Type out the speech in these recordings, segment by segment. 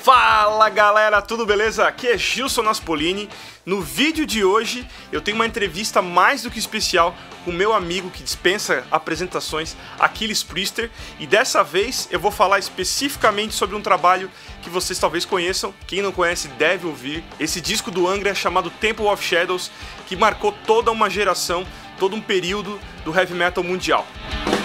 Fala galera, tudo beleza? Aqui é Gilson Naspolini. No vídeo de hoje eu tenho uma entrevista mais do que especial com meu amigo que dispensa apresentações, Aquiles Priester, e dessa vez eu vou falar especificamente sobre um trabalho que vocês talvez conheçam, quem não conhece deve ouvir. Esse disco do Angra é chamado Temple of Shadows, que marcou toda uma geração, todo um período do heavy metal mundial. Música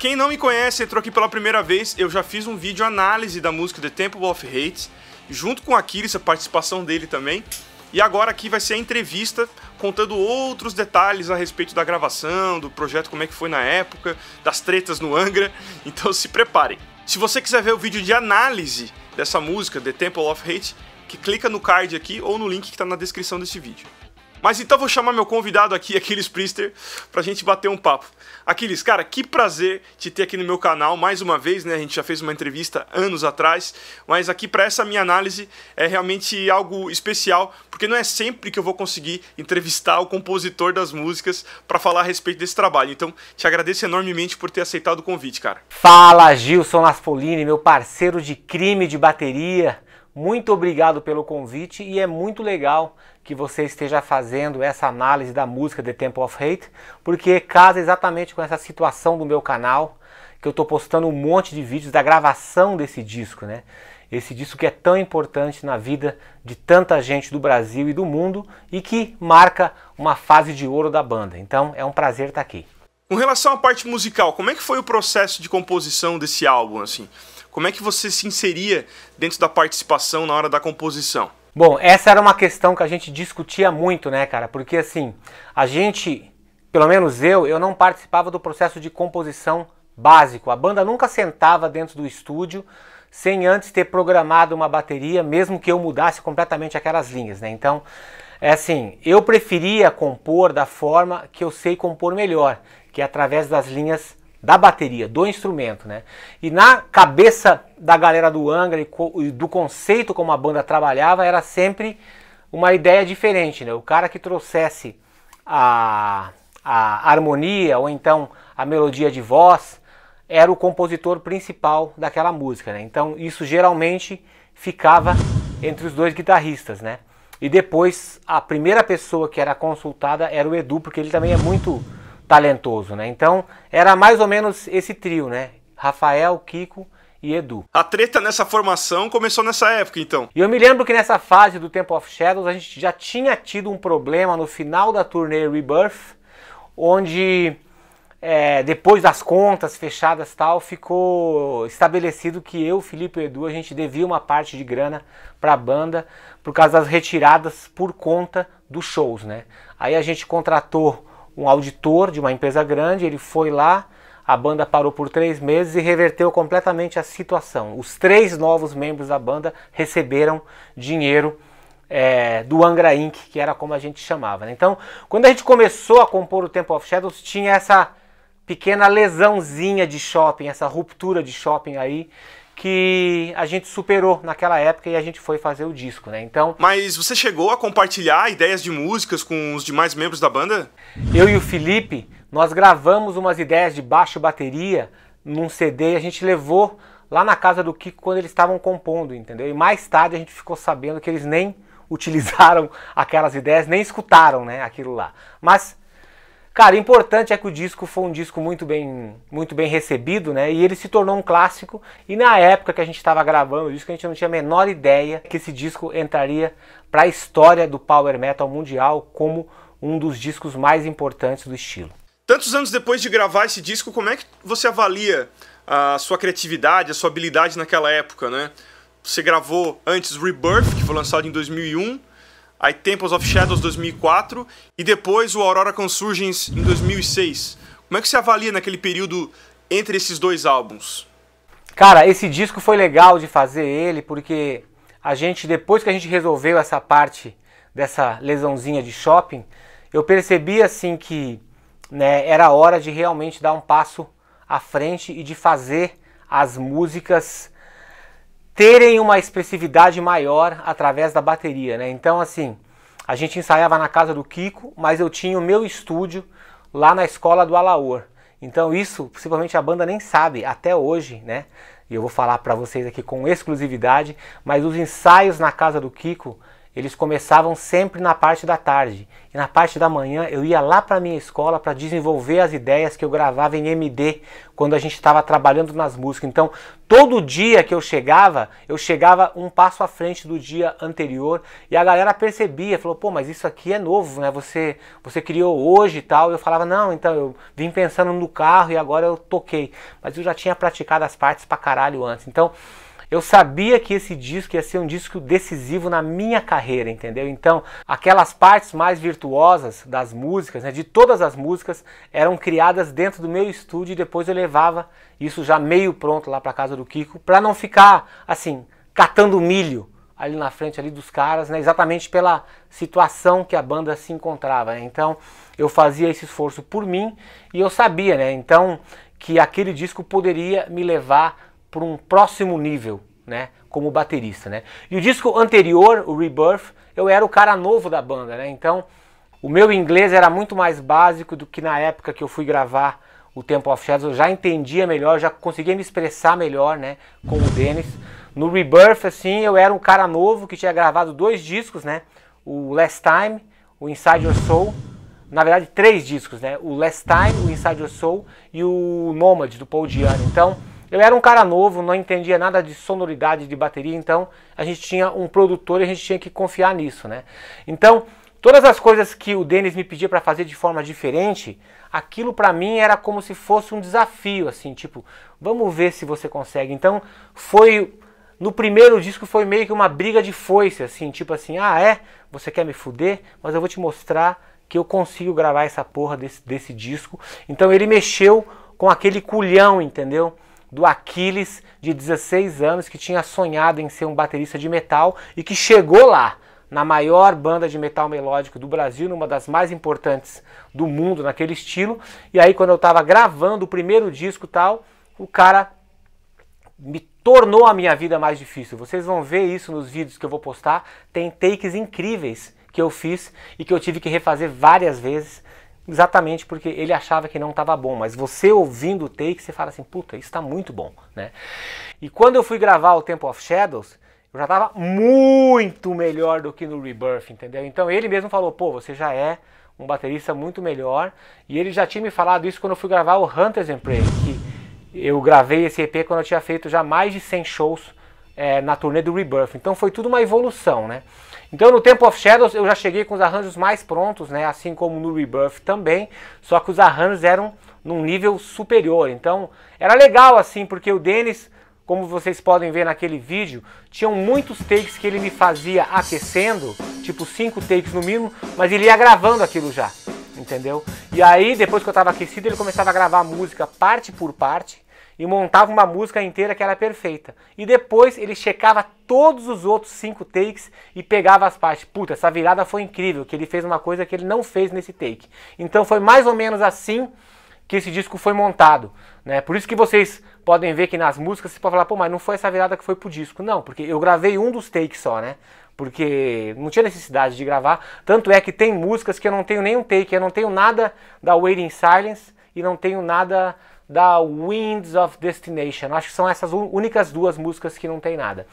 quem não me conhece, entrou aqui pela primeira vez, eu já fiz um vídeo análise da música The Temple of Hate, junto com Aquiles, a participação dele também. E agora aqui vai ser a entrevista contando outros detalhes a respeito da gravação, do projeto, como é que foi na época, das tretas no Angra. Então se preparem. Se você quiser ver o vídeo de análise dessa música, The Temple of Hate, que clica no card aqui ou no link que está na descrição desse vídeo. Mas então vou chamar meu convidado aqui, Aquiles Priester, pra gente bater um papo. Aquiles, cara, que prazer te ter aqui no meu canal mais uma vez, né? A gente já fez uma entrevista anos atrás, mas aqui para essa minha análise é realmente algo especial, porque não é sempre que eu vou conseguir entrevistar o compositor das músicas para falar a respeito desse trabalho. Então, te agradeço enormemente por ter aceitado o convite, cara. Fala, Gilson Laspolini, meu parceiro de crime de bateria. Muito obrigado pelo convite e é muito legal que você esteja fazendo essa análise da música The Temple of Hate, porque casa exatamente com essa situação do meu canal, que eu estou postando um monte de vídeos da gravação desse disco, né? Esse disco que é tão importante na vida de tanta gente do Brasil e do mundo e que marca uma fase de ouro da banda. Então é um prazer estar aqui. Com relação à parte musical, como é que foi o processo de composição desse álbum, assim? Como é que você se inseria dentro da participação na hora da composição? Bom, essa era uma questão que a gente discutia muito, né, cara? Porque assim, a gente, pelo menos eu, eu não participava do processo de composição básico. A banda nunca sentava dentro do estúdio sem antes ter programado uma bateria, mesmo que eu mudasse completamente aquelas linhas, né? Então, é assim, eu preferia compor da forma que eu sei compor melhor, que é através das linhas da bateria, do instrumento, né? E na cabeça da galera do Angra e do conceito como a banda trabalhava era sempre uma ideia diferente, né? O cara que trouxesse a, a harmonia ou então a melodia de voz era o compositor principal daquela música, né? Então isso geralmente ficava entre os dois guitarristas, né? E depois a primeira pessoa que era consultada era o Edu, porque ele também é muito talentoso, né? Então era mais ou menos esse trio, né? Rafael, Kiko e Edu. A treta nessa formação começou nessa época, então. E eu me lembro que nessa fase do Temple of Shadows a gente já tinha tido um problema no final da turnê Rebirth, onde é, depois das contas fechadas tal, ficou estabelecido que eu, Felipe e Edu, a gente devia uma parte de grana para a banda por causa das retiradas por conta dos shows, né? Aí a gente contratou um auditor de uma empresa grande, ele foi lá, a banda parou por três meses e reverteu completamente a situação. Os três novos membros da banda receberam dinheiro é, do Angra Inc., que era como a gente chamava. Né? Então, quando a gente começou a compor o Temple of Shadows, tinha essa pequena lesãozinha de shopping, essa ruptura de shopping aí, que a gente superou naquela época e a gente foi fazer o disco, né? Então. Mas você chegou a compartilhar ideias de músicas com os demais membros da banda? Eu e o Felipe, nós gravamos umas ideias de baixo bateria num CD e a gente levou lá na casa do Kiko quando eles estavam compondo, entendeu? E mais tarde a gente ficou sabendo que eles nem utilizaram aquelas ideias, nem escutaram, né, aquilo lá. Mas Cara, o importante é que o disco foi um disco muito bem, muito bem recebido, né? E ele se tornou um clássico. E na época que a gente estava gravando o disco, a gente não tinha a menor ideia que esse disco entraria para a história do power metal mundial como um dos discos mais importantes do estilo. Tantos anos depois de gravar esse disco, como é que você avalia a sua criatividade, a sua habilidade naquela época, né? Você gravou antes Rebirth, que foi lançado em 2001, aí Temples of Shadows 2004 e depois o Aurora Consurgence em 2006. Como é que você avalia naquele período entre esses dois álbuns? Cara, esse disco foi legal de fazer ele porque a gente depois que a gente resolveu essa parte dessa lesãozinha de shopping, eu percebi assim que né, era hora de realmente dar um passo à frente e de fazer as músicas terem uma expressividade maior através da bateria, né? Então, assim, a gente ensaiava na casa do Kiko, mas eu tinha o meu estúdio lá na escola do Alaor. Então, isso, principalmente a banda nem sabe até hoje, né? E eu vou falar para vocês aqui com exclusividade, mas os ensaios na casa do Kiko eles começavam sempre na parte da tarde. E na parte da manhã eu ia lá para minha escola para desenvolver as ideias que eu gravava em MD quando a gente estava trabalhando nas músicas. Então, todo dia que eu chegava, eu chegava um passo à frente do dia anterior e a galera percebia, falou: "Pô, mas isso aqui é novo, né? Você você criou hoje e tal". Eu falava: "Não, então eu vim pensando no carro e agora eu toquei". Mas eu já tinha praticado as partes para caralho antes. Então, eu sabia que esse disco ia ser um disco decisivo na minha carreira, entendeu? Então, aquelas partes mais virtuosas das músicas, né, de todas as músicas, eram criadas dentro do meu estúdio e depois eu levava isso já meio pronto lá para casa do Kiko, para não ficar assim catando milho ali na frente ali dos caras, né? Exatamente pela situação que a banda se encontrava. Né? Então eu fazia esse esforço por mim e eu sabia, né? Então que aquele disco poderia me levar para um próximo nível, né? Como baterista, né? E o disco anterior, o Rebirth, eu era o cara novo da banda, né? Então o meu inglês era muito mais básico do que na época que eu fui gravar o Temple of Shadows. Eu já entendia melhor, já conseguia me expressar melhor, né? Com o Dennis. No Rebirth, assim, eu era um cara novo que tinha gravado dois discos, né? O Last Time, o Inside Your Soul. Na verdade, três discos, né? O Last Time, o Inside Your Soul e o Nomad, do Paul Diano. Então, eu era um cara novo, não entendia nada de sonoridade de bateria, então a gente tinha um produtor e a gente tinha que confiar nisso, né? Então, todas as coisas que o Denis me pedia para fazer de forma diferente, aquilo para mim era como se fosse um desafio, assim, tipo, vamos ver se você consegue. Então, foi no primeiro disco foi meio que uma briga de foice, assim, tipo assim, ah é, você quer me fuder, mas eu vou te mostrar que eu consigo gravar essa porra desse, desse disco. Então ele mexeu com aquele culhão, entendeu? do Aquiles, de 16 anos, que tinha sonhado em ser um baterista de metal e que chegou lá, na maior banda de metal melódico do Brasil, numa das mais importantes do mundo naquele estilo. E aí, quando eu estava gravando o primeiro disco tal, o cara me tornou a minha vida mais difícil. Vocês vão ver isso nos vídeos que eu vou postar. Tem takes incríveis que eu fiz e que eu tive que refazer várias vezes exatamente porque ele achava que não estava bom, mas você ouvindo o take, você fala assim, puta, isso está muito bom, né? E quando eu fui gravar o Temple of Shadows, eu já estava muito melhor do que no Rebirth, entendeu? Então ele mesmo falou, pô, você já é um baterista muito melhor, e ele já tinha me falado isso quando eu fui gravar o Hunters and que eu gravei esse EP quando eu tinha feito já mais de 100 shows é, na turnê do Rebirth, então foi tudo uma evolução, né? Então no tempo of Shadows eu já cheguei com os arranjos mais prontos, né? Assim como no Rebirth também, só que os arranjos eram num nível superior. Então era legal assim, porque o Dennis, como vocês podem ver naquele vídeo, tinham muitos takes que ele me fazia aquecendo, tipo 5 takes no mínimo, mas ele ia gravando aquilo já, entendeu? E aí depois que eu estava aquecido ele começava a gravar a música parte por parte, e montava uma música inteira que era perfeita. E depois ele checava todos os outros cinco takes e pegava as partes. Puta, essa virada foi incrível, que ele fez uma coisa que ele não fez nesse take. Então foi mais ou menos assim que esse disco foi montado. Né? Por isso que vocês podem ver que nas músicas você pode falar, pô, mas não foi essa virada que foi pro disco. Não, porque eu gravei um dos takes só, né? Porque não tinha necessidade de gravar. Tanto é que tem músicas que eu não tenho nenhum take, eu não tenho nada da Waiting Silence e não tenho nada da Winds of Destination. Acho que são essas únicas duas músicas que não tem nada.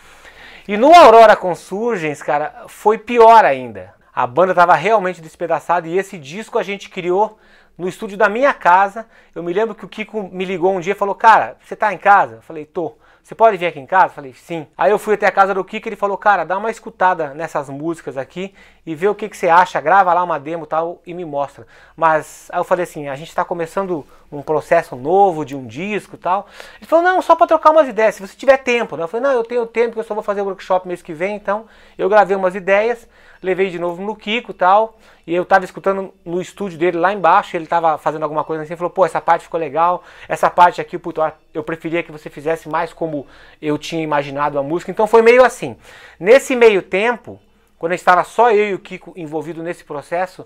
E no Aurora Consurgens, cara, foi pior ainda. A banda estava realmente despedaçada e esse disco a gente criou no estúdio da minha casa. Eu me lembro que o Kiko me ligou um dia e falou: Cara, você tá em casa? Eu falei: Tô. Você pode vir aqui em casa? Eu falei, sim. Aí eu fui até a casa do Kiko e ele falou, cara, dá uma escutada nessas músicas aqui e vê o que, que você acha, grava lá uma demo e tal e me mostra. Mas aí eu falei assim, a gente está começando um processo novo de um disco e tal. Ele falou, não, só para trocar umas ideias, se você tiver tempo. Né? Eu falei, não, eu tenho tempo, que eu só vou fazer o workshop mês que vem, então eu gravei umas ideias, levei de novo no Kiko e tal, e eu tava escutando no estúdio dele lá embaixo, ele tava fazendo alguma coisa assim, falou, pô, essa parte ficou legal, essa parte aqui, puto, eu preferia que você fizesse mais como eu tinha imaginado a música, então foi meio assim. Nesse meio tempo, quando estava só eu e o Kiko envolvido nesse processo,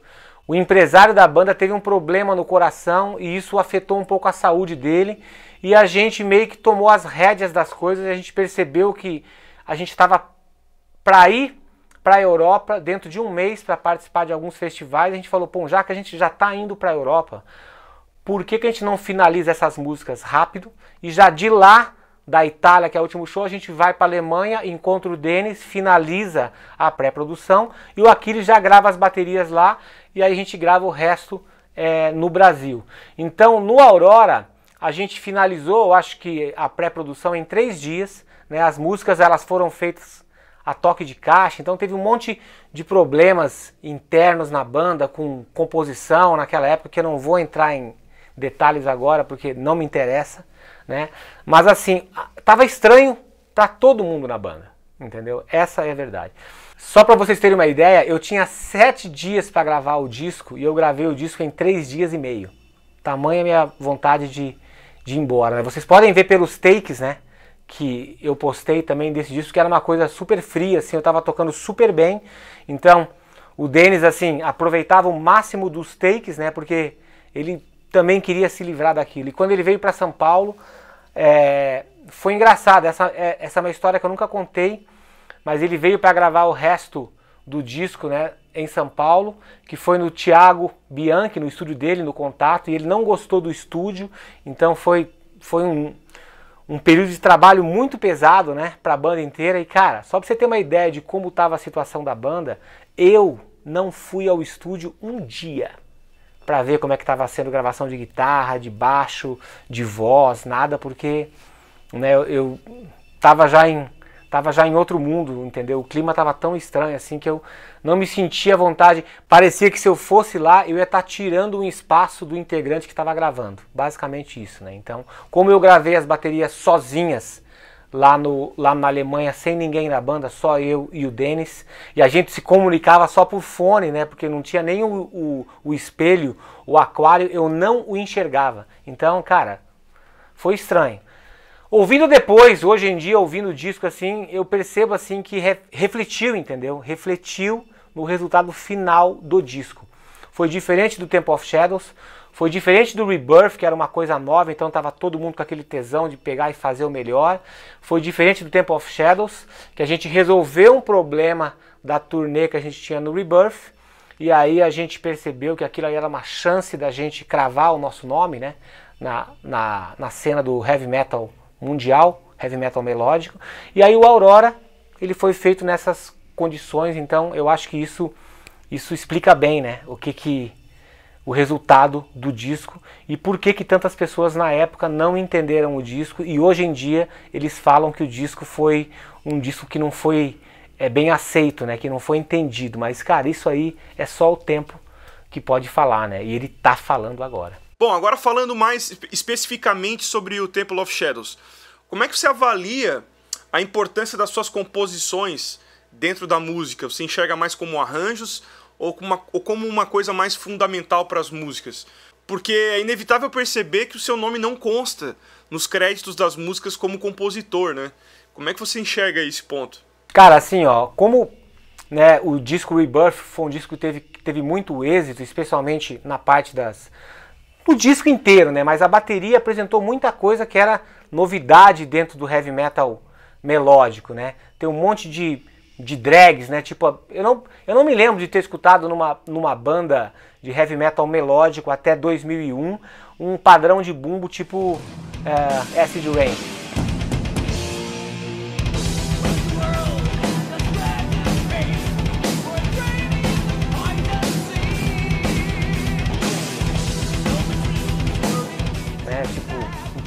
o empresário da banda teve um problema no coração e isso afetou um pouco a saúde dele. E a gente meio que tomou as rédeas das coisas a gente percebeu que a gente estava para ir para a Europa dentro de um mês para participar de alguns festivais. A gente falou, bom, já que a gente já está indo para a Europa, por que, que a gente não finaliza essas músicas rápido? E já de lá, da Itália, que é o último show, a gente vai para a Alemanha, encontra o Denis, finaliza a pré-produção e o Aquiles já grava as baterias lá e aí a gente grava o resto é, no Brasil. Então, no Aurora, a gente finalizou, acho que a pré-produção em três dias. Né? As músicas elas foram feitas a toque de caixa, então teve um monte de problemas internos na banda com composição naquela época que eu não vou entrar em detalhes agora porque não me interessa, né? Mas assim, tava estranho para todo mundo na banda, entendeu? Essa é a verdade. Só para vocês terem uma ideia, eu tinha sete dias para gravar o disco e eu gravei o disco em três dias e meio. Tamanha minha vontade de, de ir embora. Né? Vocês podem ver pelos takes, né? Que eu postei também desse disco, que era uma coisa super fria, assim, eu estava tocando super bem. Então, o Denis, assim, aproveitava o máximo dos takes, né? Porque ele também queria se livrar daquilo. E quando ele veio para São Paulo, é, foi engraçado. Essa, é, essa é uma história que eu nunca contei mas ele veio para gravar o resto do disco, né, em São Paulo, que foi no Thiago Bianchi, no estúdio dele, no Contato, e ele não gostou do estúdio, então foi, foi um, um período de trabalho muito pesado, né, para a banda inteira. E cara, só para você ter uma ideia de como estava a situação da banda, eu não fui ao estúdio um dia para ver como é que estava sendo gravação de guitarra, de baixo, de voz, nada, porque né, eu estava já em tava já em outro mundo, entendeu? O clima tava tão estranho assim que eu não me sentia à vontade. Parecia que se eu fosse lá, eu ia estar tá tirando um espaço do integrante que estava gravando. Basicamente isso, né? Então, como eu gravei as baterias sozinhas lá, no, lá na Alemanha, sem ninguém na banda, só eu e o Denis, e a gente se comunicava só por fone, né? Porque não tinha nem o, o, o espelho, o aquário, eu não o enxergava. Então, cara, foi estranho. Ouvindo depois, hoje em dia, ouvindo o disco assim, eu percebo assim que re refletiu, entendeu? Refletiu no resultado final do disco. Foi diferente do Temple of Shadows, foi diferente do Rebirth, que era uma coisa nova, então estava todo mundo com aquele tesão de pegar e fazer o melhor. Foi diferente do Temple of Shadows, que a gente resolveu um problema da turnê que a gente tinha no Rebirth. E aí a gente percebeu que aquilo era uma chance da gente cravar o nosso nome, né? Na, na, na cena do heavy metal mundial, heavy metal melódico. E aí o Aurora, ele foi feito nessas condições, então eu acho que isso isso explica bem, né? O que que o resultado do disco e por que que tantas pessoas na época não entenderam o disco e hoje em dia eles falam que o disco foi um disco que não foi é bem aceito, né? Que não foi entendido, mas cara, isso aí é só o tempo que pode falar, né? E ele tá falando agora. Bom, agora falando mais especificamente sobre o Temple of Shadows, como é que você avalia a importância das suas composições dentro da música? Você enxerga mais como arranjos ou como uma, ou como uma coisa mais fundamental para as músicas? Porque é inevitável perceber que o seu nome não consta nos créditos das músicas como compositor, né? Como é que você enxerga esse ponto? Cara, assim, ó, como né, o disco Rebirth foi um disco que teve, teve muito êxito, especialmente na parte das, o disco inteiro, né? Mas a bateria apresentou muita coisa que era novidade dentro do heavy metal melódico, né? Tem um monte de, de drags, né? Tipo, eu não, eu não me lembro de ter escutado numa, numa banda de heavy metal melódico até 2001 um padrão de bumbo tipo é, Acid Rain.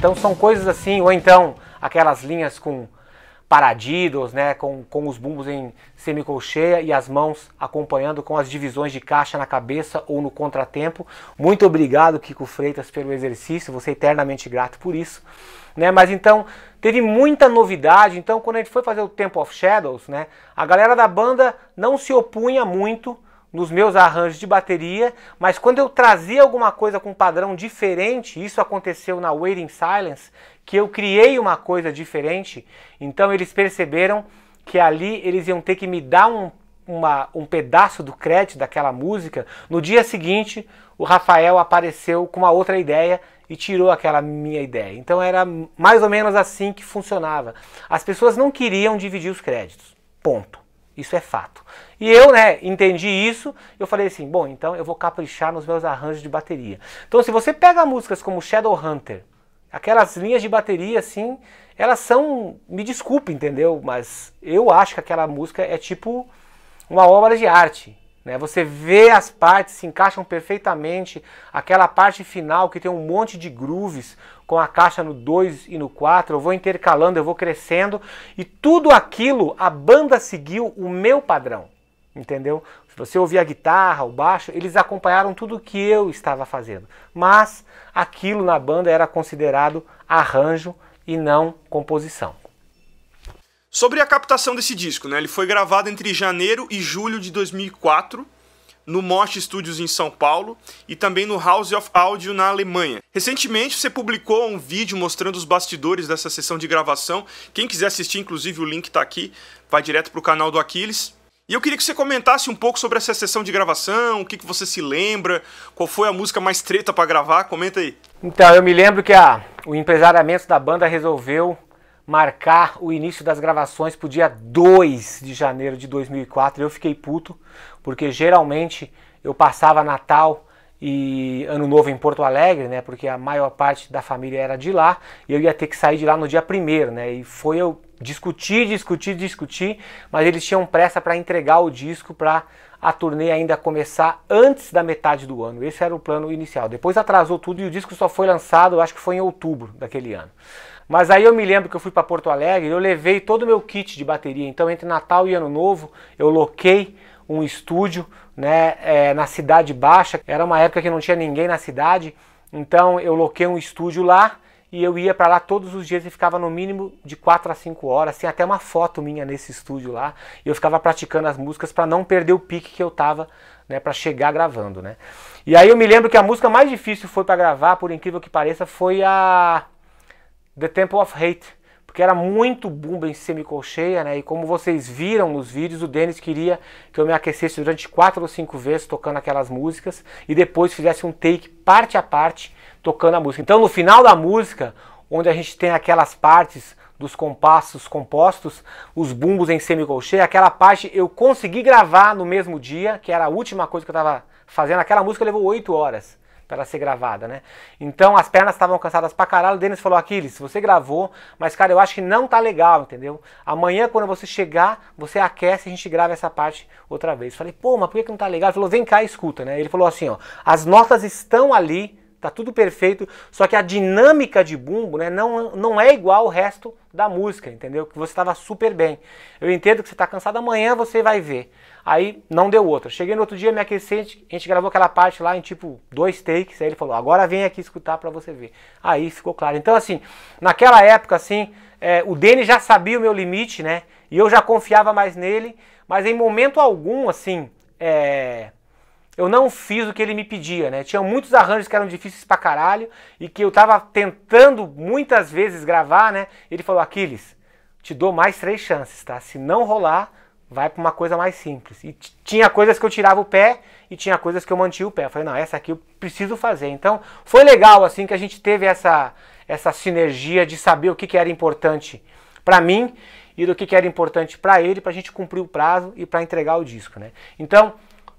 Então são coisas assim, ou então aquelas linhas com paradidos, né, com, com os bumbos em semicolcheia e as mãos acompanhando com as divisões de caixa na cabeça ou no contratempo. Muito obrigado, Kiko Freitas, pelo exercício, você é eternamente grato por isso. Né? Mas então, teve muita novidade, então quando a gente foi fazer o Temple of Shadows, né, a galera da banda não se opunha muito nos meus arranjos de bateria, mas quando eu trazia alguma coisa com um padrão diferente, isso aconteceu na Waiting Silence, que eu criei uma coisa diferente, então eles perceberam que ali eles iam ter que me dar um, uma, um pedaço do crédito daquela música. No dia seguinte, o Rafael apareceu com uma outra ideia e tirou aquela minha ideia. Então era mais ou menos assim que funcionava. As pessoas não queriam dividir os créditos. Ponto. Isso é fato. E eu, né, entendi isso, eu falei assim, bom, então eu vou caprichar nos meus arranjos de bateria. Então, se você pega músicas como Shadowhunter, aquelas linhas de bateria, assim, elas são, me desculpe, entendeu? Mas eu acho que aquela música é tipo uma obra de arte. Né? Você vê as partes, se encaixam perfeitamente, aquela parte final que tem um monte de grooves, com a caixa no 2 e no 4, eu vou intercalando, eu vou crescendo e tudo aquilo a banda seguiu o meu padrão, entendeu? Se você ouvir a guitarra, o baixo, eles acompanharam tudo que eu estava fazendo, mas aquilo na banda era considerado arranjo e não composição. Sobre a captação desse disco, né? Ele foi gravado entre janeiro e julho de 2004 no Mosh Studios em São Paulo e também no House of Audio na Alemanha. Recentemente você publicou um vídeo mostrando os bastidores dessa sessão de gravação. Quem quiser assistir, inclusive o link está aqui, vai direto para o canal do Aquiles. E eu queria que você comentasse um pouco sobre essa sessão de gravação, o que, que você se lembra, qual foi a música mais treta para gravar, comenta aí. Então, eu me lembro que a, o empresariamento da banda resolveu marcar o início das gravações para o dia 2 de janeiro de 2004. Eu fiquei puto, porque geralmente eu passava Natal e Ano Novo em Porto Alegre, né? Porque a maior parte da família era de lá e eu ia ter que sair de lá no dia primeiro, né? E foi eu discutir, discutir, discutir, mas eles tinham pressa para entregar o disco para a turnê ainda começar antes da metade do ano. Esse era o plano inicial. Depois atrasou tudo e o disco só foi lançado, acho que foi em outubro daquele ano. Mas aí eu me lembro que eu fui para Porto Alegre, eu levei todo o meu kit de bateria. Então, entre Natal e Ano Novo, eu loquei um estúdio né, é, na Cidade Baixa. Era uma época que não tinha ninguém na cidade, então eu loquei um estúdio lá e eu ia para lá todos os dias e ficava no mínimo de 4 a 5 horas. Tem até uma foto minha nesse estúdio lá. E eu ficava praticando as músicas para não perder o pique que eu tava, né, para chegar gravando, né? E aí eu me lembro que a música mais difícil foi para gravar, por incrível que pareça, foi a The Temple of Hate, porque era muito bumba em semicolcheia, né? E como vocês viram nos vídeos, o Dennis queria que eu me aquecesse durante quatro ou cinco vezes tocando aquelas músicas e depois fizesse um take parte a parte tocando a música. Então no final da música, onde a gente tem aquelas partes dos compassos compostos, os bumbos em semicolcheia, aquela parte eu consegui gravar no mesmo dia, que era a última coisa que eu estava fazendo. Aquela música levou oito horas para ela ser gravada, né? Então as pernas estavam cansadas pra caralho. O Denis falou: Aquiles, você gravou, mas cara, eu acho que não tá legal, entendeu? Amanhã, quando você chegar, você aquece e a gente grava essa parte outra vez. Falei, pô, mas por que, que não tá legal? Ele falou: vem cá e escuta, né? Ele falou assim: ó, as notas estão ali tá tudo perfeito, só que a dinâmica de bumbo né, não, não é igual ao resto da música, entendeu? Que você estava super bem. Eu entendo que você está cansado, amanhã você vai ver. Aí não deu outra. Cheguei no outro dia, me aqueci, a gente, a gente gravou aquela parte lá em tipo dois takes, aí ele falou, agora vem aqui escutar para você ver. Aí ficou claro. Então assim, naquela época assim, é, o Dene já sabia o meu limite, né? E eu já confiava mais nele, mas em momento algum assim, é eu não fiz o que ele me pedia, né? Tinha muitos arranjos que eram difíceis pra caralho e que eu tava tentando muitas vezes gravar, né? Ele falou: Aquiles, te dou mais três chances, tá? Se não rolar, vai pra uma coisa mais simples. E tinha coisas que eu tirava o pé e tinha coisas que eu mantinha o pé. Eu falei: não, essa aqui eu preciso fazer. Então foi legal, assim, que a gente teve essa, essa sinergia de saber o que, que era importante para mim e do que, que era importante para ele, pra gente cumprir o prazo e para entregar o disco, né? Então.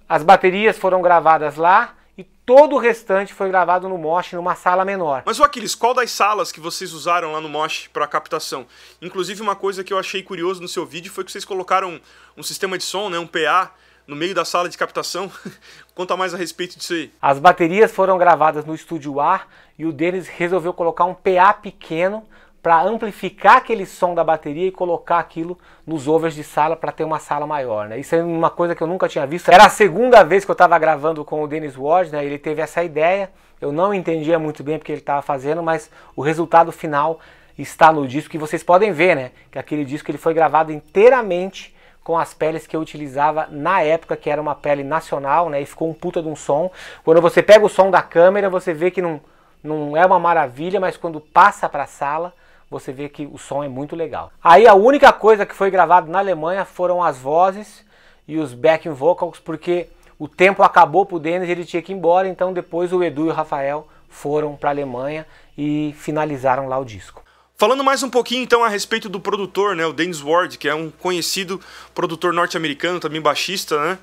As baterias foram gravadas lá e todo o restante foi gravado no Mosh, numa sala menor. Mas, o Aquiles, qual das salas que vocês usaram lá no Mosh para captação? Inclusive, uma coisa que eu achei curioso no seu vídeo foi que vocês colocaram um sistema de som, né, um PA, no meio da sala de captação. Conta mais a respeito disso aí. As baterias foram gravadas no estúdio A e o Denis resolveu colocar um PA pequeno para amplificar aquele som da bateria e colocar aquilo nos overs de sala para ter uma sala maior, né? Isso é uma coisa que eu nunca tinha visto. Era a segunda vez que eu estava gravando com o Dennis Ward, né? Ele teve essa ideia, eu não entendia muito bem o que ele estava fazendo, mas o resultado final está no disco que vocês podem ver, né? Que é aquele disco ele foi gravado inteiramente com as peles que eu utilizava na época, que era uma pele nacional, né? E ficou um puta de um som. Quando você pega o som da câmera, você vê que não, não é uma maravilha, mas quando passa para a sala, você vê que o som é muito legal. Aí a única coisa que foi gravada na Alemanha foram as vozes e os backing vocals, porque o tempo acabou pro Dennis, ele tinha que ir embora, então depois o Edu e o Rafael foram para a Alemanha e finalizaram lá o disco. Falando mais um pouquinho então a respeito do produtor, né, o Dennis Ward, que é um conhecido produtor norte-americano, também baixista, né?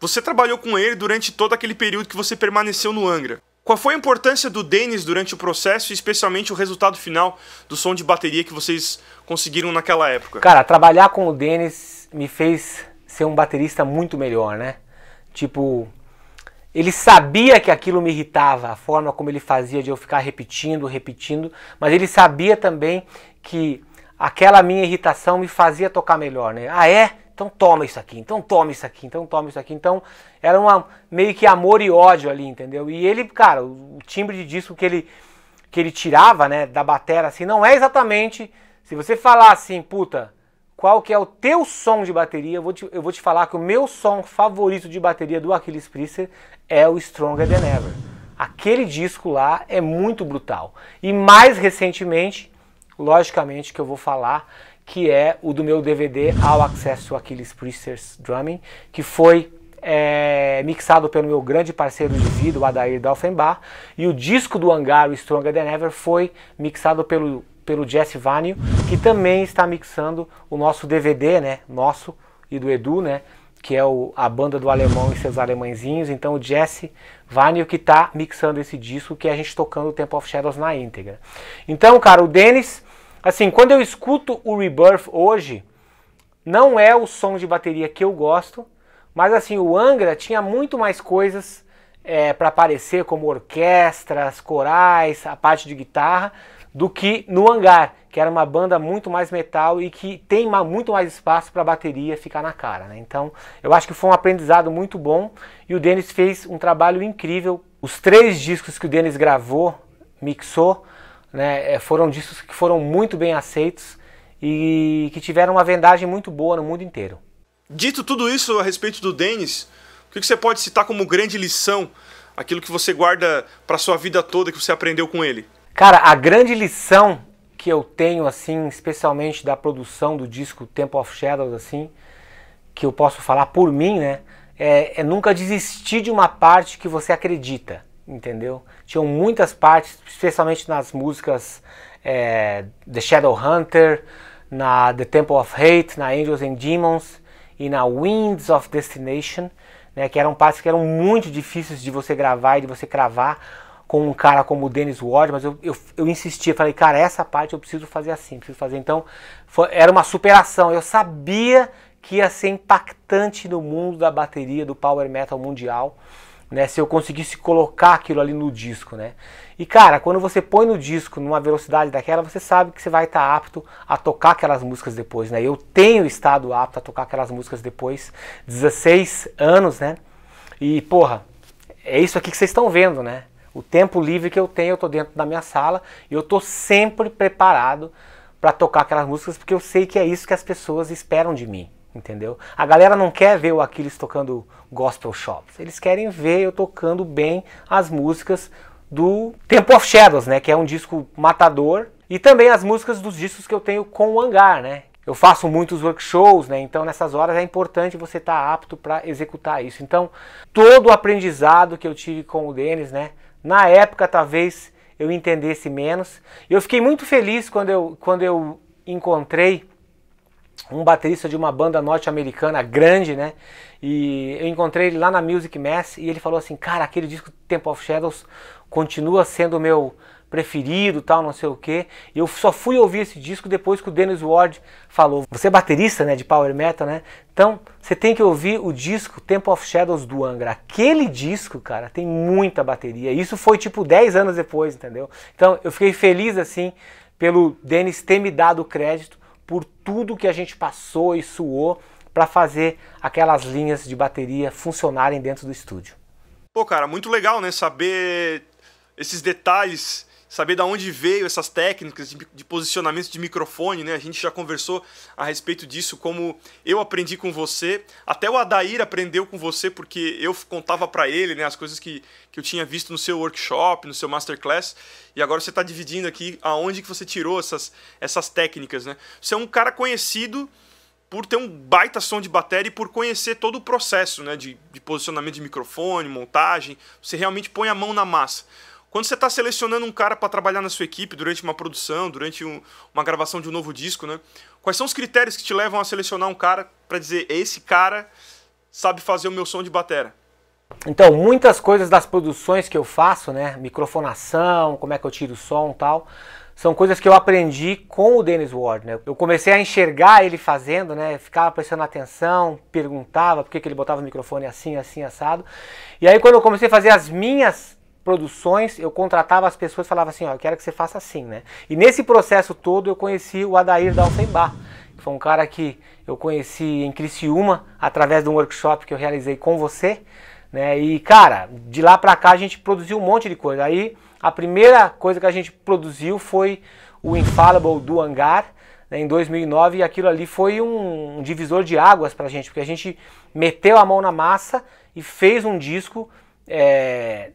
Você trabalhou com ele durante todo aquele período que você permaneceu no Angra. Qual foi a importância do Denis durante o processo e especialmente o resultado final do som de bateria que vocês conseguiram naquela época? Cara, trabalhar com o Denis me fez ser um baterista muito melhor, né? Tipo, ele sabia que aquilo me irritava, a forma como ele fazia de eu ficar repetindo, repetindo, mas ele sabia também que aquela minha irritação me fazia tocar melhor, né? Ah, é? Então toma isso aqui, então toma isso aqui, então toma isso aqui. Então era uma, meio que amor e ódio ali, entendeu? E ele, cara, o, o timbre de disco que ele, que ele tirava, né, da batera, assim, não é exatamente. Se você falar assim, puta, qual que é o teu som de bateria, eu vou te, eu vou te falar que o meu som favorito de bateria do Aquiles Priester é o Stronger Than Ever. Aquele disco lá é muito brutal. E mais recentemente, logicamente que eu vou falar, que é o do meu DVD All Access to Achilles Priesters Drumming, que foi é, mixado pelo meu grande parceiro de vida, o Adair Dalfenbach, e o disco do Hangar, o Stronger Than Ever, foi mixado pelo, pelo Jesse Vanio, que também está mixando o nosso DVD, né, nosso e do Edu, né, que é o, a banda do Alemão e seus alemãezinhos, então o Jesse Vanio que está mixando esse disco que é a gente tocando o Temple of Shadows na íntegra. Então, cara, o Denis Assim, quando eu escuto o Rebirth hoje, não é o som de bateria que eu gosto, mas assim, o Angra tinha muito mais coisas é, para aparecer, como orquestras, corais, a parte de guitarra, do que no Hangar, que era uma banda muito mais metal e que tem muito mais espaço para a bateria ficar na cara. Né? Então, eu acho que foi um aprendizado muito bom e o Denis fez um trabalho incrível. Os três discos que o Denis gravou, mixou, né, é, foram discos que foram muito bem aceitos e que tiveram uma vendagem muito boa no mundo inteiro. Dito tudo isso a respeito do Denis, o que você pode citar como grande lição, aquilo que você guarda para sua vida toda que você aprendeu com ele? Cara, a grande lição que eu tenho assim, especialmente da produção do disco Temple of Shadows assim, que eu posso falar por mim, né, é, é nunca desistir de uma parte que você acredita entendeu? Tinham muitas partes, especialmente nas músicas é, The Shadow Hunter, na The Temple of Hate, na Angels and Demons e na Winds of Destination, né, que eram partes que eram muito difíceis de você gravar e de você cravar com um cara como o Dennis Ward, mas eu, eu, eu insistia, falei, cara, essa parte eu preciso fazer assim, preciso fazer. Então, foi, era uma superação. Eu sabia que ia ser impactante no mundo da bateria, do power metal mundial né? Se eu conseguisse colocar aquilo ali no disco, né? E cara, quando você põe no disco numa velocidade daquela, você sabe que você vai estar tá apto a tocar aquelas músicas depois, né? Eu tenho estado apto a tocar aquelas músicas depois, 16 anos, né? E porra, é isso aqui que vocês estão vendo, né? O tempo livre que eu tenho, eu tô dentro da minha sala e eu tô sempre preparado para tocar aquelas músicas porque eu sei que é isso que as pessoas esperam de mim. Entendeu? A galera não quer ver o Aquiles tocando gospel shops. Eles querem ver eu tocando bem as músicas do Temple of Shadows, né? Que é um disco matador. E também as músicas dos discos que eu tenho com o Hangar, né? Eu faço muitos workshops, né? Então nessas horas é importante você estar tá apto para executar isso. Então, todo o aprendizado que eu tive com o Denis, né? Na época talvez eu entendesse menos. Eu fiquei muito feliz quando eu, quando eu encontrei um baterista de uma banda norte-americana grande, né? E eu encontrei ele lá na Music Mass e ele falou assim: "Cara, aquele disco Temple of Shadows continua sendo o meu preferido, tal, não sei o quê". E eu só fui ouvir esse disco depois que o Dennis Ward falou: "Você é baterista, né, de power metal, né? Então, você tem que ouvir o disco Temple of Shadows do Angra. Aquele disco, cara, tem muita bateria. Isso foi tipo 10 anos depois, entendeu? Então, eu fiquei feliz assim pelo Dennis ter me dado crédito por tudo que a gente passou e suou para fazer aquelas linhas de bateria funcionarem dentro do estúdio. Pô, cara, muito legal, né? Saber esses detalhes saber de onde veio essas técnicas de, de, posicionamento de microfone, né? A gente já conversou a respeito disso, como eu aprendi com você, até o Adair aprendeu com você, porque eu contava para ele né, as coisas que, que eu tinha visto no seu workshop, no seu masterclass, e agora você está dividindo aqui aonde que você tirou essas, essas técnicas, né? Você é um cara conhecido por ter um baita som de bateria e por conhecer todo o processo né, de, de posicionamento de microfone, montagem, você realmente põe a mão na massa. Quando você está selecionando um cara para trabalhar na sua equipe durante uma produção, durante um, uma gravação de um novo disco, né? Quais são os critérios que te levam a selecionar um cara para dizer esse cara sabe fazer o meu som de batera? Então, muitas coisas das produções que eu faço, né? Microfonação, como é que eu tiro o som tal, são coisas que eu aprendi com o Dennis Ward, né? Eu comecei a enxergar ele fazendo, né? Ficava prestando atenção, perguntava por que, que ele botava o microfone assim, assim, assado. E aí, quando eu comecei a fazer as minhas produções, eu contratava as pessoas falava assim, ó, eu quero que você faça assim, né? E nesse processo todo eu conheci o Adair Dalsembar, que foi um cara que eu conheci em Criciúma, através de um workshop que eu realizei com você, né? E cara, de lá pra cá a gente produziu um monte de coisa. Aí a primeira coisa que a gente produziu foi o Infallible do Hangar, né, em 2009 e aquilo ali foi um divisor de águas para a gente, porque a gente meteu a mão na massa e fez um disco é,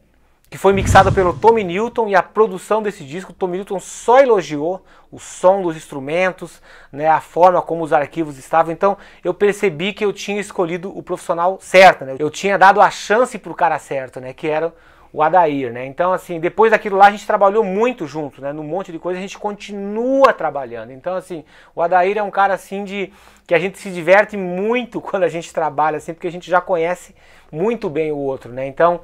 que foi mixada pelo Tommy Newton e a produção desse disco, Tommy Newton só elogiou o som dos instrumentos, né, a forma como os arquivos estavam. Então eu percebi que eu tinha escolhido o profissional certo, né? Eu tinha dado a chance para o cara certo, né? Que era o Adair, né? Então assim, depois daquilo lá a gente trabalhou muito junto, né? Num monte de coisa a gente continua trabalhando. Então assim, o Adair é um cara assim de que a gente se diverte muito quando a gente trabalha, assim, porque a gente já conhece muito bem o outro, né? Então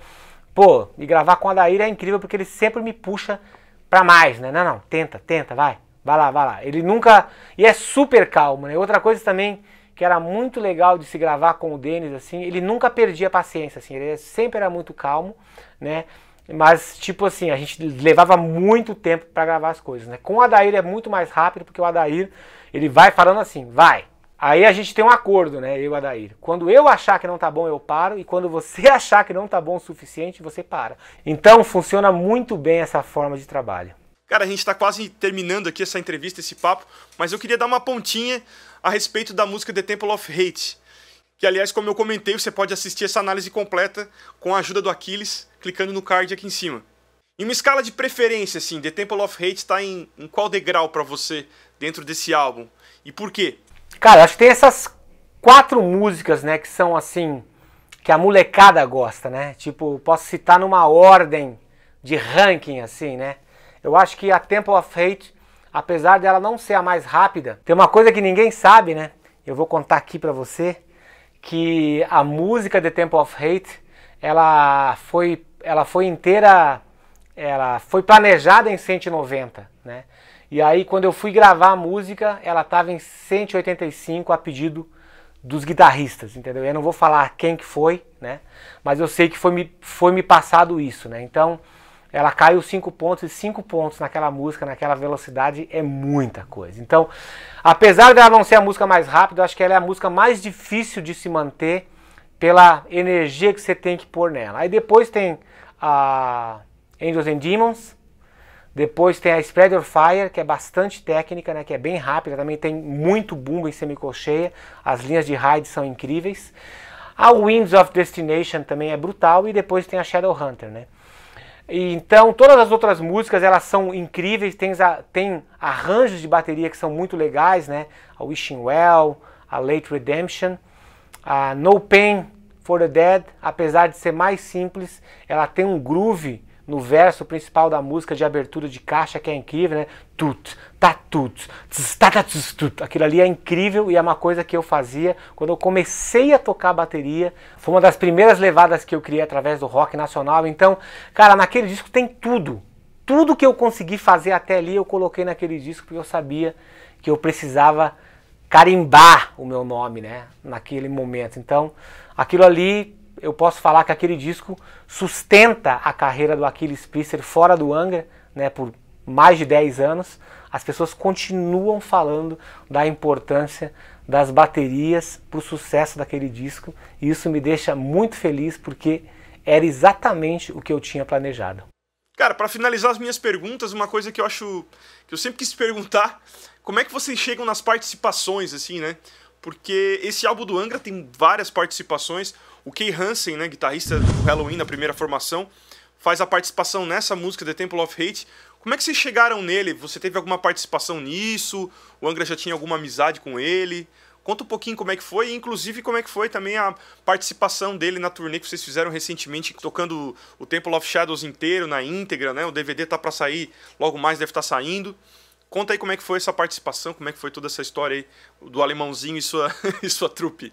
Pô, e gravar com a Daíra é incrível porque ele sempre me puxa pra mais, né? Não, não, tenta, tenta, vai. Vai lá, vai lá. Ele nunca. E é super calmo, né? Outra coisa também que era muito legal de se gravar com o Denis, assim, ele nunca perdia a paciência, assim, ele sempre era muito calmo, né? Mas, tipo assim, a gente levava muito tempo para gravar as coisas, né? Com o Adair é muito mais rápido, porque o Adair, ele vai falando assim, vai, Aí a gente tem um acordo, né? Eu e o Adair. Quando eu achar que não tá bom, eu paro. E quando você achar que não tá bom o suficiente, você para. Então funciona muito bem essa forma de trabalho. Cara, a gente está quase terminando aqui essa entrevista, esse papo, mas eu queria dar uma pontinha a respeito da música The Temple of Hate. Que, aliás, como eu comentei, você pode assistir essa análise completa com a ajuda do Aquiles, clicando no card aqui em cima. Em uma escala de preferência, assim, The Temple of Hate está em, em qual degrau para você dentro desse álbum? E por quê? Cara, acho que tem essas quatro músicas, né, que são assim, que a molecada gosta, né? Tipo, posso citar numa ordem de ranking, assim, né? Eu acho que a Temple of Hate, apesar dela não ser a mais rápida, tem uma coisa que ninguém sabe, né? Eu vou contar aqui pra você que a música de Temple of Hate, ela foi, ela foi inteira, ela foi planejada em 190, né? E aí, quando eu fui gravar a música, ela estava em 185 a pedido dos guitarristas, entendeu? Eu não vou falar quem que foi, né? Mas eu sei que foi me, foi me passado isso, né? Então, ela caiu 5 pontos, e 5 pontos naquela música, naquela velocidade, é muita coisa. Então, apesar dela não ser a música mais rápida, eu acho que ela é a música mais difícil de se manter pela energia que você tem que pôr nela. Aí depois tem a Angels and Demons, depois tem a Spreader Fire, que é bastante técnica, né, que é bem rápida, também tem muito bumbo em semicolcheia, as linhas de raid são incríveis. A Winds of Destination também é brutal e depois tem a Shadowhunter, né? E, então todas as outras músicas elas são incríveis, tem, tem arranjos de bateria que são muito legais, né? A Wishing Well, a Late Redemption, a No Pain for the Dead, apesar de ser mais simples, ela tem um groove no verso principal da música de abertura de caixa, que é incrível, né? Tut, tatut, tut. Aquilo ali é incrível e é uma coisa que eu fazia quando eu comecei a tocar bateria. Foi uma das primeiras levadas que eu criei através do rock nacional. Então, cara, naquele disco tem tudo. Tudo que eu consegui fazer até ali eu coloquei naquele disco porque eu sabia que eu precisava carimbar o meu nome, né? Naquele momento. Então, aquilo ali eu posso falar que aquele disco sustenta a carreira do Aquiles Priester fora do Angra, né, por mais de 10 anos. As pessoas continuam falando da importância das baterias para o sucesso daquele disco, e isso me deixa muito feliz porque era exatamente o que eu tinha planejado. Cara, para finalizar as minhas perguntas, uma coisa que eu acho que eu sempre quis perguntar, como é que vocês chegam nas participações assim, né? Porque esse álbum do Angra tem várias participações. O Kay Hansen, né, guitarrista do Halloween na primeira formação, faz a participação nessa música, The Temple of Hate. Como é que vocês chegaram nele? Você teve alguma participação nisso? O Angra já tinha alguma amizade com ele? Conta um pouquinho como é que foi, inclusive como é que foi também a participação dele na turnê que vocês fizeram recentemente, tocando o Temple of Shadows inteiro, na íntegra, né? O DVD tá para sair, logo mais deve estar tá saindo. Conta aí como é que foi essa participação, como é que foi toda essa história aí do alemãozinho e sua, e sua trupe.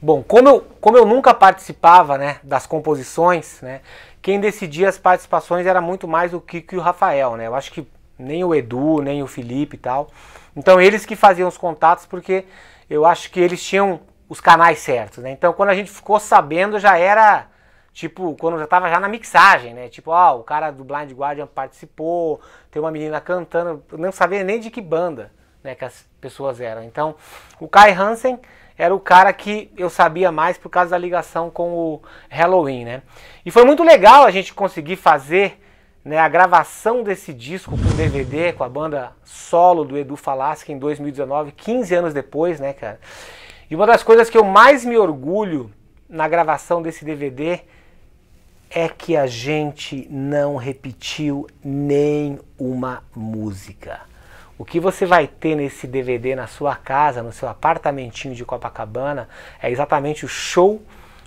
Bom, como eu, como eu nunca participava né, das composições, né, quem decidia as participações era muito mais o Kiko e o Rafael, né? Eu acho que nem o Edu, nem o Felipe e tal. Então eles que faziam os contatos porque eu acho que eles tinham os canais certos, né? Então quando a gente ficou sabendo já era tipo quando já estava já na mixagem, né? Tipo, ó, o cara do Blind Guardian participou, tem uma menina cantando, eu não sabia nem de que banda, né, que as pessoas eram. Então, o Kai Hansen era o cara que eu sabia mais por causa da ligação com o Halloween, né? E foi muito legal a gente conseguir fazer né, a gravação desse disco com DVD, com a banda solo do Edu Falaschi em 2019, 15 anos depois, né, cara? E uma das coisas que eu mais me orgulho na gravação desse DVD é que a gente não repetiu nem uma música. O que você vai ter nesse DVD na sua casa, no seu apartamentinho de Copacabana, é exatamente o show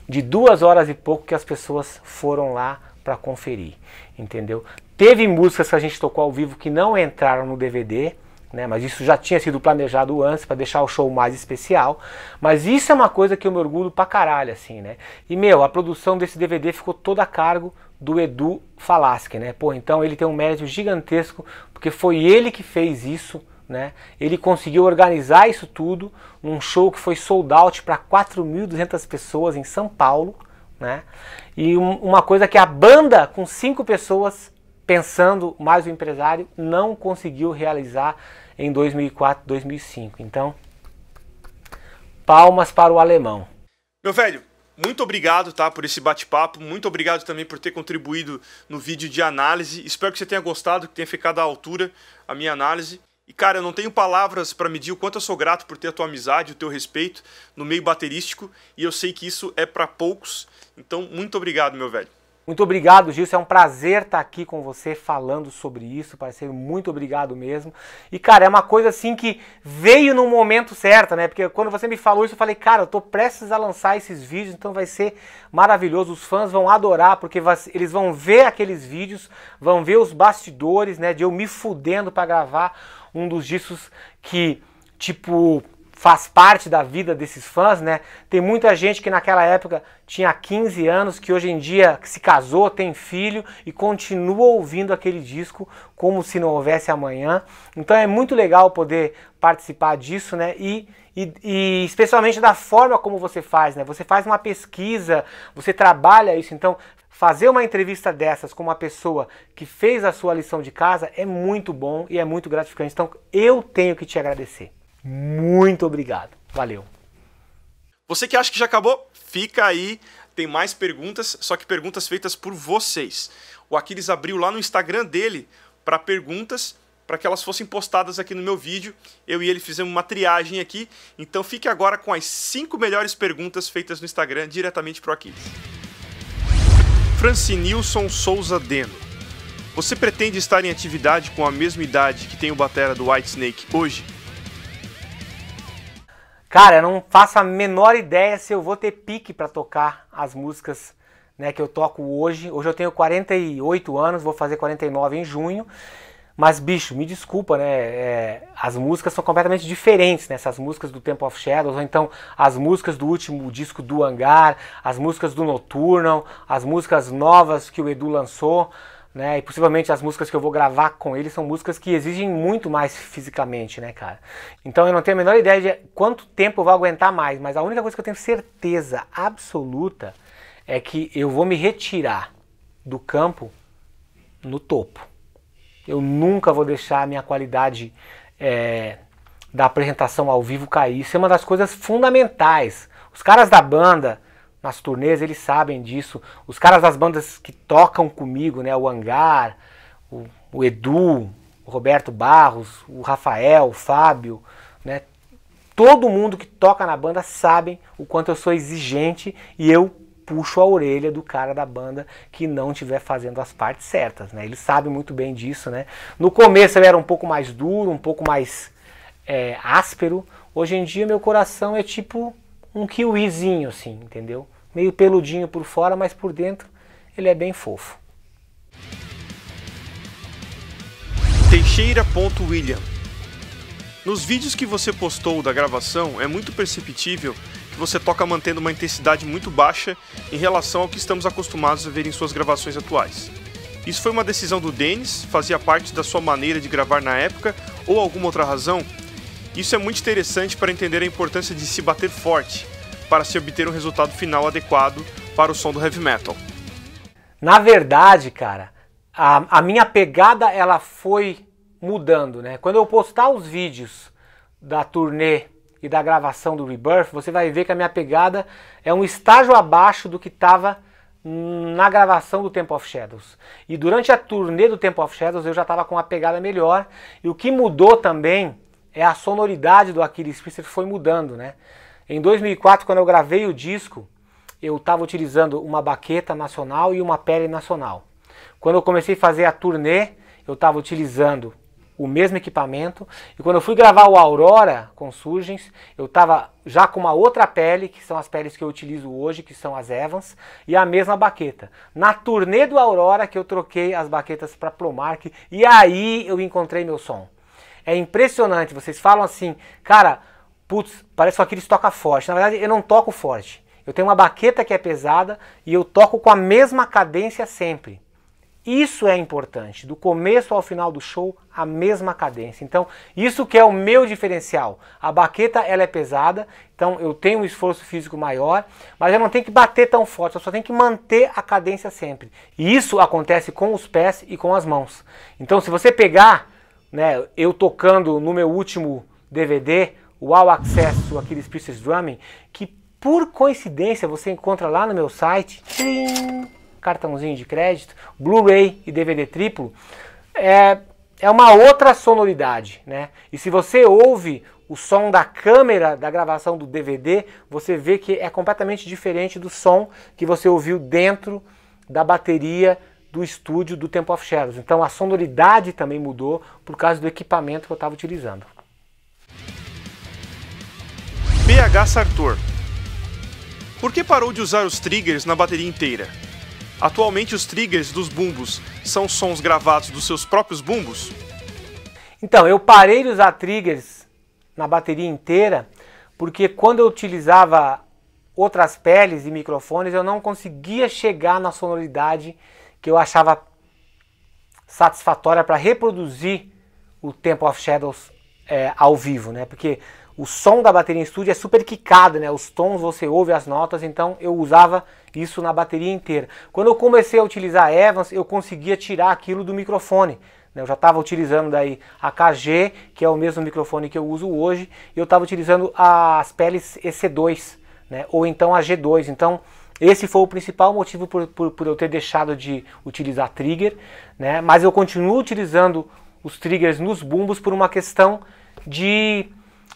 de duas horas e pouco que as pessoas foram lá para conferir, entendeu? Teve músicas que a gente tocou ao vivo que não entraram no DVD, né? Mas isso já tinha sido planejado antes para deixar o show mais especial. Mas isso é uma coisa que eu me orgulho pra caralho, assim, né? E meu, a produção desse DVD ficou toda a cargo do Edu Falasque, né? Pô, então ele tem um mérito gigantesco porque foi ele que fez isso, né? Ele conseguiu organizar isso tudo num show que foi sold out para 4.200 pessoas em São Paulo, né? E um, uma coisa que a banda com cinco pessoas pensando mais o empresário não conseguiu realizar em 2004, 2005. Então, palmas para o alemão. Meu velho, muito obrigado, tá, por esse bate-papo. Muito obrigado também por ter contribuído no vídeo de análise. Espero que você tenha gostado, que tenha ficado à altura a minha análise. E cara, eu não tenho palavras para medir o quanto eu sou grato por ter a tua amizade, o teu respeito no meio baterístico, e eu sei que isso é para poucos. Então, muito obrigado, meu velho. Muito obrigado, Gilson. É um prazer estar aqui com você falando sobre isso, parceiro. Muito obrigado mesmo. E, cara, é uma coisa assim que veio no momento certo, né? Porque quando você me falou isso, eu falei, cara, eu tô prestes a lançar esses vídeos, então vai ser maravilhoso. Os fãs vão adorar, porque eles vão ver aqueles vídeos, vão ver os bastidores, né? De eu me fudendo para gravar um dos discos que, tipo, faz parte da vida desses fãs, né? Tem muita gente que naquela época tinha 15 anos, que hoje em dia se casou, tem filho e continua ouvindo aquele disco como se não houvesse amanhã. Então é muito legal poder participar disso, né? E, e, e especialmente da forma como você faz, né? Você faz uma pesquisa, você trabalha isso, então Fazer uma entrevista dessas com uma pessoa que fez a sua lição de casa é muito bom e é muito gratificante. Então eu tenho que te agradecer. Muito obrigado. Valeu. Você que acha que já acabou, fica aí. Tem mais perguntas, só que perguntas feitas por vocês. O Aquiles abriu lá no Instagram dele para perguntas para que elas fossem postadas aqui no meu vídeo. Eu e ele fizemos uma triagem aqui. Então fique agora com as 5 melhores perguntas feitas no Instagram diretamente para o Aquiles. Francinilson Souza Deno. Você pretende estar em atividade com a mesma idade que tem o batera do Whitesnake hoje? Cara, eu não faço a menor ideia se eu vou ter pique para tocar as músicas né, que eu toco hoje. Hoje eu tenho 48 anos, vou fazer 49 em junho. Mas, bicho, me desculpa, né? É, as músicas são completamente diferentes, né? Essas músicas do Temple of Shadows, ou então as músicas do último disco do Hangar, as músicas do Noturnal, as músicas novas que o Edu lançou né? E possivelmente as músicas que eu vou gravar com ele são músicas que exigem muito mais fisicamente, né, cara? Então eu não tenho a menor ideia de quanto tempo eu vou aguentar mais, mas a única coisa que eu tenho certeza absoluta é que eu vou me retirar do campo no topo. Eu nunca vou deixar a minha qualidade é, da apresentação ao vivo cair. Isso é uma das coisas fundamentais. Os caras da banda, nas turnês, eles sabem disso. Os caras das bandas que tocam comigo, né? O Hangar, o, o Edu, o Roberto Barros, o Rafael, o Fábio, né? Todo mundo que toca na banda sabe o quanto eu sou exigente e eu puxo a orelha do cara da banda que não estiver fazendo as partes certas, né? Ele sabe muito bem disso, né? No começo ele era um pouco mais duro, um pouco mais é, áspero. Hoje em dia meu coração é tipo um kiwizinho, assim, entendeu? Meio peludinho por fora, mas por dentro ele é bem fofo. Teixeira.william Nos vídeos que você postou da gravação, é muito perceptível que você toca mantendo uma intensidade muito baixa em relação ao que estamos acostumados a ver em suas gravações atuais. Isso foi uma decisão do Denis, fazia parte da sua maneira de gravar na época, ou alguma outra razão? Isso é muito interessante para entender a importância de se bater forte para se obter um resultado final adequado para o som do heavy metal. Na verdade, cara, a, a minha pegada ela foi mudando, né? Quando eu postar os vídeos da turnê e da gravação do Rebirth, você vai ver que a minha pegada é um estágio abaixo do que estava na gravação do Temple of Shadows. E durante a turnê do Temple of Shadows eu já estava com uma pegada melhor. E o que mudou também é a sonoridade do Aquiles Priester foi mudando, né? Em 2004, quando eu gravei o disco, eu estava utilizando uma baqueta nacional e uma pele nacional. Quando eu comecei a fazer a turnê, eu estava utilizando o mesmo equipamento. E quando eu fui gravar o Aurora com Surgens, eu estava já com uma outra pele, que são as peles que eu utilizo hoje, que são as Evans, e a mesma baqueta. Na turnê do Aurora que eu troquei as baquetas para Promark e aí eu encontrei meu som. É impressionante. Vocês falam assim, cara, putz, parece que o Aquiles toca forte. Na verdade, eu não toco forte. Eu tenho uma baqueta que é pesada e eu toco com a mesma cadência sempre. Isso é importante, do começo ao final do show, a mesma cadência. Então, isso que é o meu diferencial. A baqueta ela é pesada, então eu tenho um esforço físico maior, mas eu não tenho que bater tão forte, eu só tenho que manter a cadência sempre. E isso acontece com os pés e com as mãos. Então, se você pegar né, eu tocando no meu último DVD, o All Access o Aquiles Pieces Drumming, que por coincidência você encontra lá no meu site, cartãozinho de crédito, Blu-ray e DVD triplo, é, é uma outra sonoridade, né? E se você ouve o som da câmera da gravação do DVD, você vê que é completamente diferente do som que você ouviu dentro da bateria do estúdio do Temple of Shadows. Então a sonoridade também mudou por causa do equipamento que eu estava utilizando. Ph Sartor. Por que parou de usar os triggers na bateria inteira? Atualmente os triggers dos bumbos são sons gravados dos seus próprios bumbos? Então, eu parei de usar triggers na bateria inteira porque quando eu utilizava outras peles e microfones eu não conseguia chegar na sonoridade que eu achava satisfatória para reproduzir o Temple of Shadows é, ao vivo, né? Porque o som da bateria em estúdio é super quicado, né? Os tons, você ouve as notas, então eu usava isso na bateria inteira. Quando eu comecei a utilizar Evans, eu conseguia tirar aquilo do microfone. Né? Eu já estava utilizando daí a KG, que é o mesmo microfone que eu uso hoje, e eu estava utilizando as peles EC2, né? Ou então a G2. Então esse foi o principal motivo por, por, por eu ter deixado de utilizar trigger, né? mas eu continuo utilizando os triggers nos bumbos por uma questão de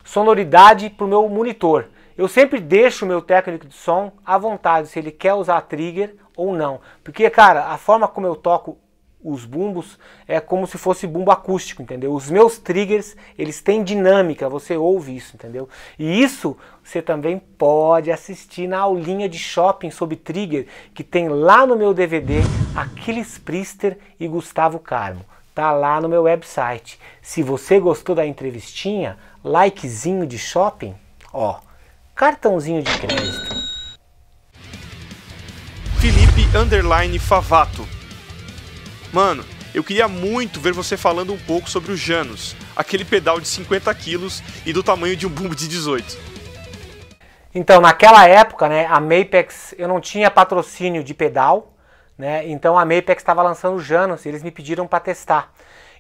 sonoridade para o meu monitor. Eu sempre deixo o meu técnico de som à vontade se ele quer usar trigger ou não. Porque, cara, a forma como eu toco os bumbos é como se fosse bumbo acústico, entendeu? Os meus triggers, eles têm dinâmica, você ouve isso, entendeu? E isso você também pode assistir na aulinha de shopping sobre trigger que tem lá no meu DVD Aquiles Priester e Gustavo Carmo. Tá lá no meu website. Se você gostou da entrevistinha, likezinho de shopping, ó, cartãozinho de crédito. Felipe Underline Favato Mano, eu queria muito ver você falando um pouco sobre o Janus, aquele pedal de 50 quilos e do tamanho de um bumbo de 18. Então, naquela época, né, a Mapex, eu não tinha patrocínio de pedal, né? Então a Mapex estava lançando o Janus, e eles me pediram para testar.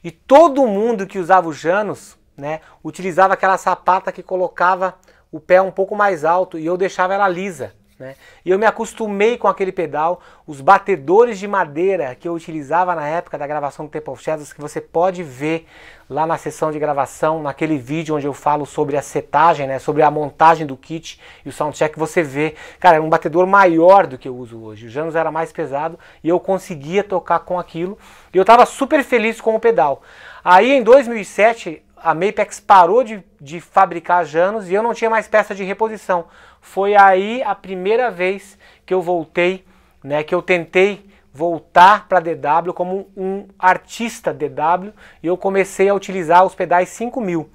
E todo mundo que usava o Janus, né, utilizava aquela sapata que colocava o pé um pouco mais alto e eu deixava ela lisa. Né? E eu me acostumei com aquele pedal, os batedores de madeira que eu utilizava na época da gravação do Temple of Shadows, que você pode ver lá na sessão de gravação, naquele vídeo onde eu falo sobre a setagem, né, sobre a montagem do kit e o soundcheck, você vê, cara, era um batedor maior do que eu uso hoje. O Janus era mais pesado e eu conseguia tocar com aquilo. E eu estava super feliz com o pedal. Aí em 2007, a Mapex parou de, de fabricar Janos e eu não tinha mais peça de reposição. Foi aí a primeira vez que eu voltei, né, que eu tentei voltar para DW como um artista DW e eu comecei a utilizar os pedais 5000.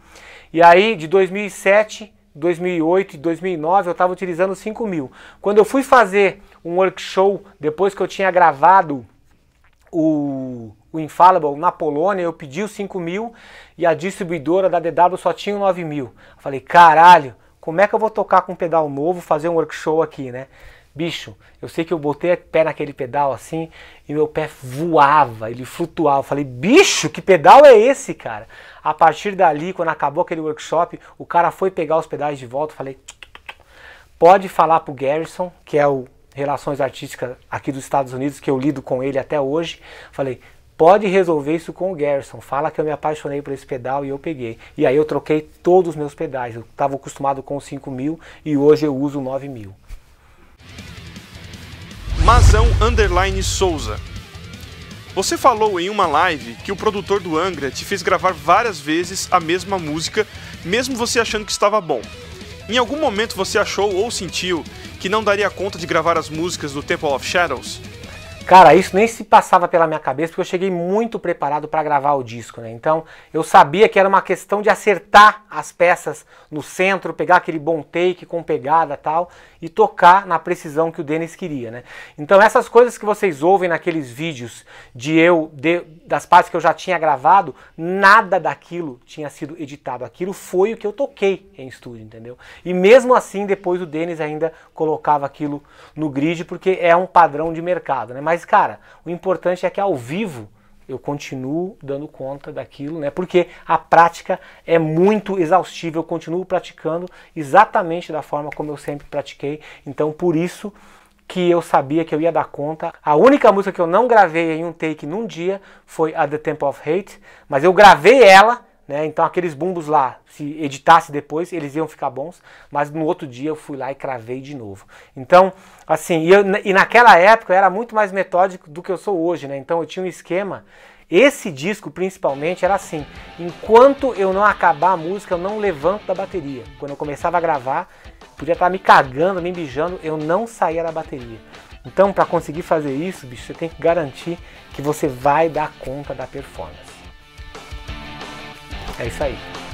E aí de 2007, 2008 e 2009 eu estava utilizando 5000. Quando eu fui fazer um workshop depois que eu tinha gravado o, o Infallible na Polônia, eu pedi os 5 mil e a distribuidora da DW só tinha 9 mil. Falei, caralho, como é que eu vou tocar com um pedal novo, fazer um workshop aqui, né? Bicho, eu sei que eu botei pé naquele pedal assim e meu pé voava, ele flutuava. Eu falei, bicho, que pedal é esse, cara? A partir dali, quando acabou aquele workshop, o cara foi pegar os pedais de volta. falei, pode falar pro Garrison, que é o relações artísticas aqui dos Estados Unidos, que eu lido com ele até hoje, falei, pode resolver isso com o Gerson. Fala que eu me apaixonei por esse pedal e eu peguei. E aí eu troquei todos os meus pedais. Eu estava acostumado com 5 mil e hoje eu uso 9 mil. Mazão Underline Souza. Você falou em uma live que o produtor do Angra te fez gravar várias vezes a mesma música, mesmo você achando que estava bom. Em algum momento você achou ou sentiu que não daria conta de gravar as músicas do Temple of Shadows? Cara, isso nem se passava pela minha cabeça, porque eu cheguei muito preparado para gravar o disco, né? Então, eu sabia que era uma questão de acertar as peças no centro, pegar aquele bom take com pegada tal, e tocar na precisão que o Dennis queria, né? Então, essas coisas que vocês ouvem naqueles vídeos de eu, de, das partes que eu já tinha gravado, nada daquilo tinha sido editado. Aquilo foi o que eu toquei em estúdio, entendeu? E mesmo assim, depois o Dennis ainda colocava aquilo no grid, porque é um padrão de mercado, né? Mas mas, cara, o importante é que ao vivo eu continuo dando conta daquilo, né? Porque a prática é muito exaustiva, eu continuo praticando exatamente da forma como eu sempre pratiquei. Então, por isso que eu sabia que eu ia dar conta. A única música que eu não gravei em um take num dia foi a The Temple of Hate, mas eu gravei ela né? Então aqueles bumbos lá, se editasse depois, eles iam ficar bons, mas no outro dia eu fui lá e cravei de novo. Então, assim, e, eu, e naquela época eu era muito mais metódico do que eu sou hoje, né? Então eu tinha um esquema. Esse disco principalmente era assim: enquanto eu não acabar a música, eu não levanto da bateria. Quando eu começava a gravar, podia estar me cagando, me mijando, eu não saía da bateria. Então, para conseguir fazer isso, bicho, você tem que garantir que você vai dar conta da performance. É isso aí.